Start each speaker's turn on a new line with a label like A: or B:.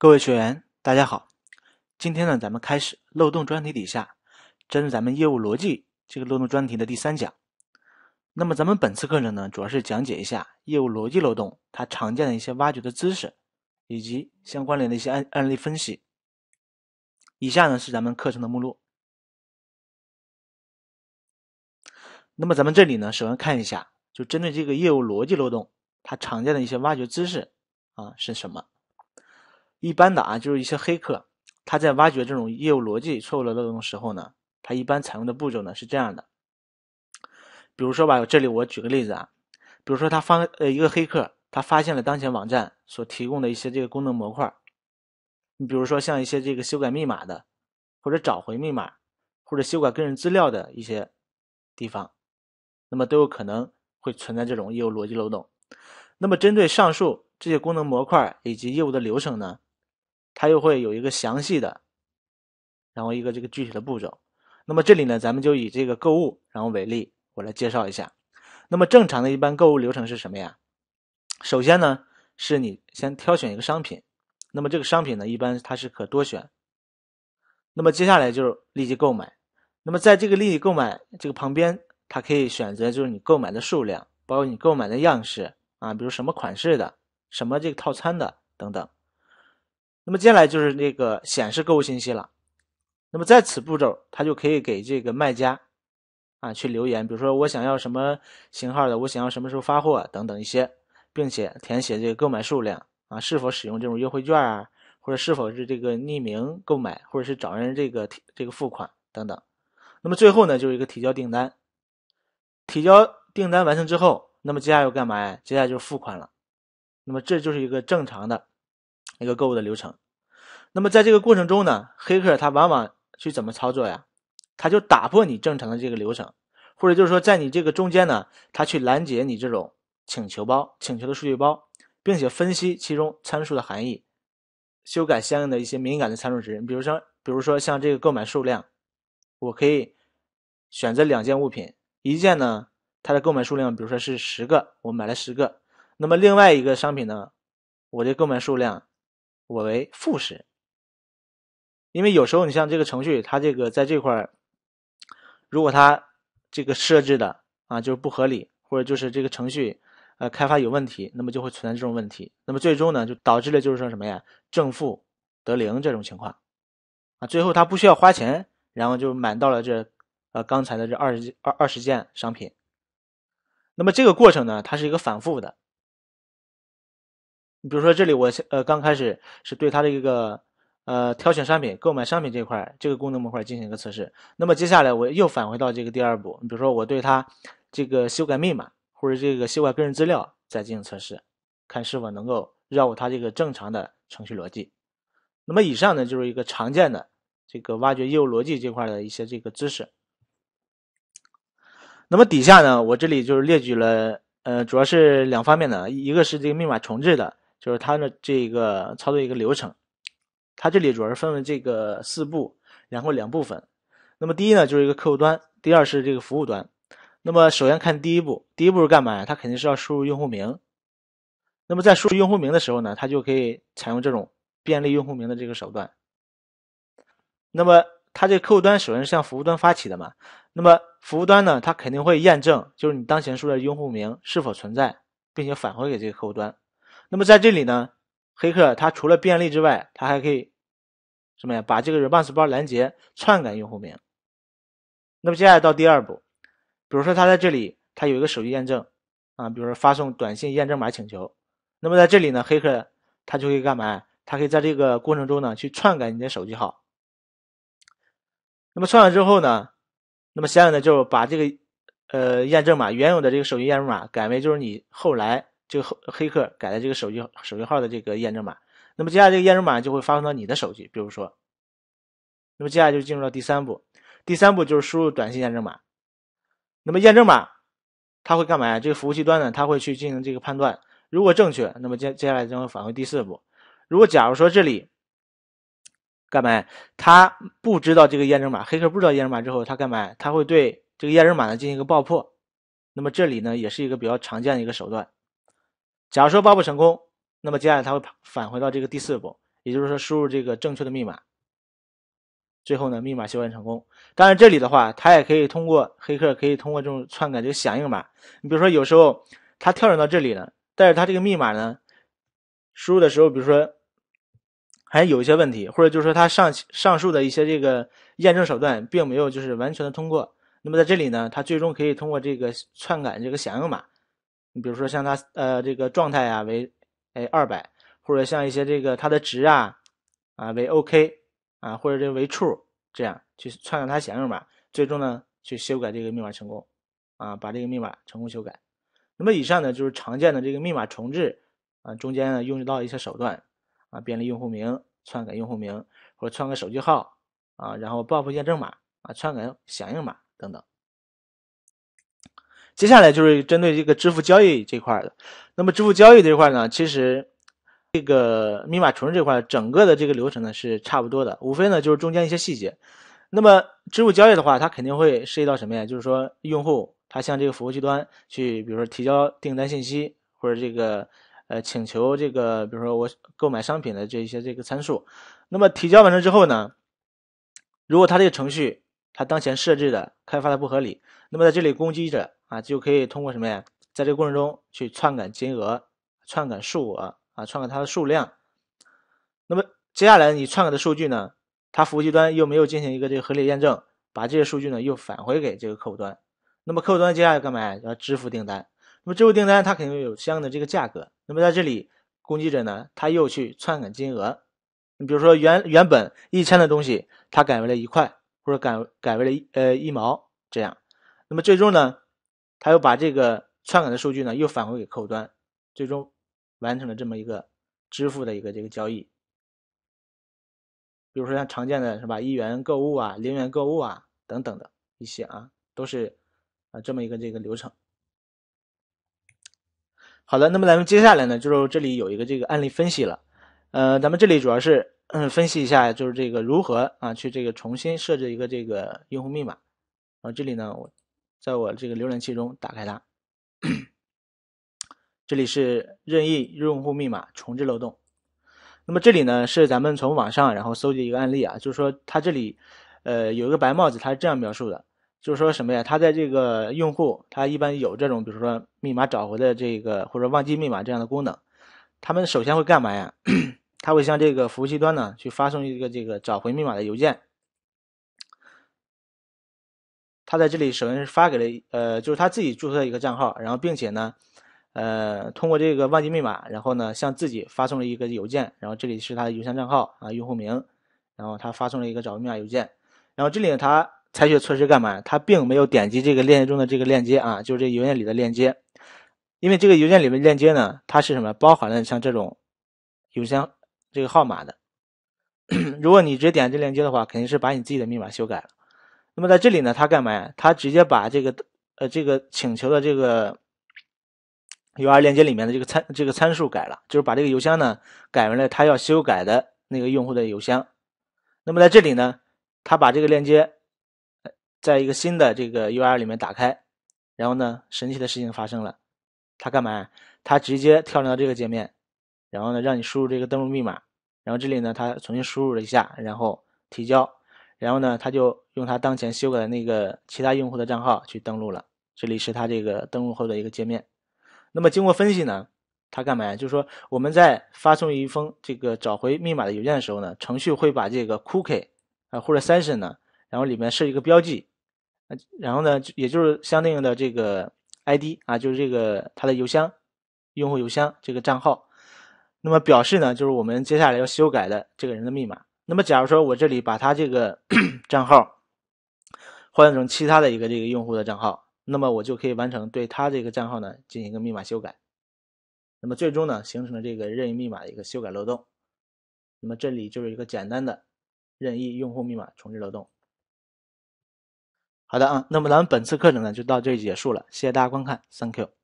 A: 各位学员，大家好。今天呢，咱们开始漏洞专题底下针对咱们业务逻辑这个漏洞专题的第三讲。那么，咱们本次课程呢，主要是讲解一下业务逻辑漏洞它常见的一些挖掘的知识，以及相关联的一些案案例分析。以下呢是咱们课程的目录。那么，咱们这里呢，首先看一下，就针对这个业务逻辑漏洞它常见的一些挖掘知识啊是什么。一般的啊，就是一些黑客，他在挖掘这种业务逻辑错误的漏洞时候呢，他一般采用的步骤呢是这样的。比如说吧，这里我举个例子啊，比如说他发呃一个黑客，他发现了当前网站所提供的一些这个功能模块，你比如说像一些这个修改密码的，或者找回密码，或者修改个人资料的一些地方，那么都有可能会存在这种业务逻辑漏洞。那么针对上述这些功能模块以及业务的流程呢？它又会有一个详细的，然后一个这个具体的步骤。那么这里呢，咱们就以这个购物然后为例，我来介绍一下。那么正常的一般购物流程是什么呀？首先呢，是你先挑选一个商品。那么这个商品呢，一般它是可多选。那么接下来就是立即购买。那么在这个立即购买这个旁边，它可以选择就是你购买的数量，包括你购买的样式啊，比如什么款式的，什么这个套餐的等等。那么接下来就是那个显示购物信息了。那么在此步骤，他就可以给这个卖家，啊，去留言，比如说我想要什么型号的，我想要什么时候发货等等一些，并且填写这个购买数量啊，是否使用这种优惠券啊，或者是否是这个匿名购买，或者是找人这个这个付款等等。那么最后呢，就是一个提交订单。提交订单完成之后，那么接下来要干嘛呀？接下来就是付款了。那么这就是一个正常的。一个购物的流程，那么在这个过程中呢，黑客他往往去怎么操作呀？他就打破你正常的这个流程，或者就是说在你这个中间呢，他去拦截你这种请求包、请求的数据包，并且分析其中参数的含义，修改相应的一些敏感的参数值。比如说，比如说像这个购买数量，我可以选择两件物品，一件呢它的购买数量，比如说是十个，我买了十个，那么另外一个商品呢，我的购买数量。我为负十，因为有时候你像这个程序，它这个在这块儿，如果它这个设置的啊就是不合理，或者就是这个程序呃开发有问题，那么就会存在这种问题。那么最终呢，就导致了就是说什么呀，正负得零这种情况啊。最后他不需要花钱，然后就买到了这呃刚才的这二十二二十件商品。那么这个过程呢，它是一个反复的。比如说这里我呃刚开始是对它的一个呃挑选商品、购买商品这块这个功能模块进行一个测试。那么接下来我又返回到这个第二步，比如说我对它这个修改密码或者这个修改个人资料再进行测试，看是否能够绕过它这个正常的程序逻辑。那么以上呢就是一个常见的这个挖掘业务逻辑这块的一些这个知识。那么底下呢我这里就是列举了呃主要是两方面的，一个是这个密码重置的。就是它的这个操作一个流程，它这里主要是分为这个四步，然后两部分。那么第一呢就是一个客户端，第二是这个服务端。那么首先看第一步，第一步是干嘛呀？它肯定是要输入用户名。那么在输入用户名的时候呢，它就可以采用这种便利用户名的这个手段。那么它这客户端首先是向服务端发起的嘛。那么服务端呢，它肯定会验证就是你当前输入用户名是否存在，并且返回给这个客户端。那么在这里呢，黑客他除了便利之外，他还可以什么呀？把这个 reponse s 包拦截、篡改用户名。那么接下来到第二步，比如说他在这里，他有一个手机验证啊，比如说发送短信验证码请求。那么在这里呢，黑客他就会干嘛？他可以在这个过程中呢去篡改你的手机号。那么篡改之后呢，那么现在呢就是把这个呃验证码原有的这个手机验证码改为就是你后来。这个黑黑客改的这个手机手机号的这个验证码，那么接下来这个验证码就会发送到你的手机，比如说，那么接下来就进入到第三步，第三步就是输入短信验证码，那么验证码它会干嘛呀？这个服务器端呢，它会去进行这个判断，如果正确，那么接接下来将会返回第四步，如果假如说这里干嘛，呀？他不知道这个验证码，黑客不知道验证码之后，他干嘛？他会对这个验证码呢进行一个爆破，那么这里呢也是一个比较常见的一个手段。假如说八步成功，那么接下来它会返回到这个第四步，也就是说输入这个正确的密码。最后呢，密码修改成功。当然这里的话，它也可以通过黑客可以通过这种篡改这个响应码。你比如说有时候它跳转到这里了，但是它这个密码呢，输入的时候，比如说还有一些问题，或者就是说它上上述的一些这个验证手段并没有就是完全的通过。那么在这里呢，它最终可以通过这个篡改这个响应码。你比如说像它呃这个状态啊为哎二百，或者像一些这个它的值啊啊为 OK 啊或者这为 true 这样去篡改它响应码，最终呢去修改这个密码成功啊把这个密码成功修改。那么以上呢就是常见的这个密码重置啊中间呢用到一些手段啊，便利用户名篡改用户名或者篡改手机号啊，然后报复验证码啊篡改响应码等等。接下来就是针对这个支付交易这块的，那么支付交易这块呢，其实这个密码重置这块整个的这个流程呢是差不多的，无非呢就是中间一些细节。那么支付交易的话，它肯定会涉及到什么呀？就是说用户他向这个服务器端去，比如说提交订单信息或者这个呃请求这个，比如说我购买商品的这一些这个参数。那么提交完成之后呢，如果他这个程序他当前设置的开发的不合理，那么在这里攻击者。啊，就可以通过什么呀？在这个过程中去篡改金额、篡改数额啊，篡改它的数量。那么接下来你篡改的数据呢？它服务器端又没有进行一个这个合理验证，把这些数据呢又返回给这个客户端。那么客户端接下来干嘛？呀？要支付订单。那么支付订单它肯定有相应的这个价格。那么在这里攻击者呢，他又去篡改金额。你比如说原原本一千的东西，他改为了一块，或者改改为了一呃一毛这样。那么最终呢？他又把这个篡改的数据呢，又返回给客户端，最终完成了这么一个支付的一个这个交易。比如说像常见的是吧，一元购物啊，零元购物啊等等的一些啊，都是啊这么一个这个流程。好的，那么咱们接下来呢，就是这里有一个这个案例分析了。呃，咱们这里主要是分析一下，就是这个如何啊去这个重新设置一个这个用户密码啊。这里呢，我。在我这个浏览器中打开它，这里是任意用户密码重置漏洞。那么这里呢是咱们从网上然后搜集一个案例啊，就是说它这里呃有一个白帽子，他是这样描述的，就是说什么呀？他在这个用户，他一般有这种比如说密码找回的这个或者忘记密码这样的功能，他们首先会干嘛呀？他会向这个服务器端呢去发送一个这个找回密码的邮件。他在这里首先是发给了，呃，就是他自己注册一个账号，然后并且呢，呃，通过这个忘记密码，然后呢向自己发送了一个邮件，然后这里是他的邮箱账号啊，用户名，然后他发送了一个找回密码邮件，然后这里他采取措施干嘛？他并没有点击这个链接中的这个链接啊，就是这邮件里的链接，因为这个邮件里面链接呢，它是什么？包含了像这种邮箱这个号码的，如果你直接点这链接的话，肯定是把你自己的密码修改了。那么在这里呢，他干嘛呀？他直接把这个，呃，这个请求的这个 u r 链接里面的这个参这个参数改了，就是把这个邮箱呢改为了他要修改的那个用户的邮箱。那么在这里呢，他把这个链接在一个新的这个 u r 里面打开，然后呢，神奇的事情发生了，他干嘛？呀？他直接跳转到这个界面，然后呢，让你输入这个登录密码，然后这里呢，他重新输入了一下，然后提交。然后呢，他就用他当前修改的那个其他用户的账号去登录了。这里是他这个登录后的一个界面。那么经过分析呢，他干嘛呀？就是说我们在发送一封这个找回密码的邮件的时候呢，程序会把这个 cookie 啊或者 session 呢，然后里面设一个标记然后呢，也就是相应的这个 ID 啊，就是这个他的邮箱，用户邮箱这个账号，那么表示呢，就是我们接下来要修改的这个人的密码。那么，假如说我这里把他这个 账号换成其他的一个这个用户的账号，那么我就可以完成对他这个账号呢进行一个密码修改。那么最终呢，形成了这个任意密码的一个修改漏洞。那么这里就是一个简单的任意用户密码重置漏洞。好的啊，那么咱们本次课程呢就到这里结束了，谢谢大家观看，Thank you。